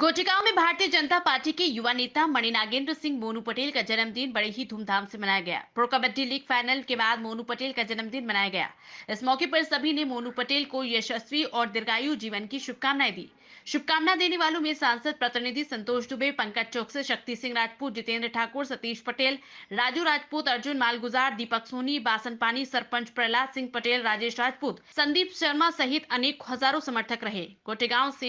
गोटेगांव में भारतीय जनता पार्टी के युवा नेता मणि नागेंद्र सिंह मोनू पटेल का जन्मदिन बड़े ही धूमधाम से मनाया गया प्रो कबड्डी लीग फाइनल के बाद मोनू पटेल का जन्मदिन मनाया गया इस मौके पर सभी ने मोनू पटेल को यशस्वी और दीर्घायु जीवन की शुभकामनाएं दी शुभकामना देने वालों में सांसद प्रतिनिधि संतोष दुबे पंकज चौकसे शक्ति सिंह राजपूत जितेंद्र ठाकुर सतीश पटेल राजू राजपूत अर्जुन मालगुजार दीपक सोनी बासन पानी सरपंच प्रहलाद सिंह पटेल राजेश राजपूत संदीप शर्मा सहित अनेक हजारों समर्थक रहे गोटेगांव से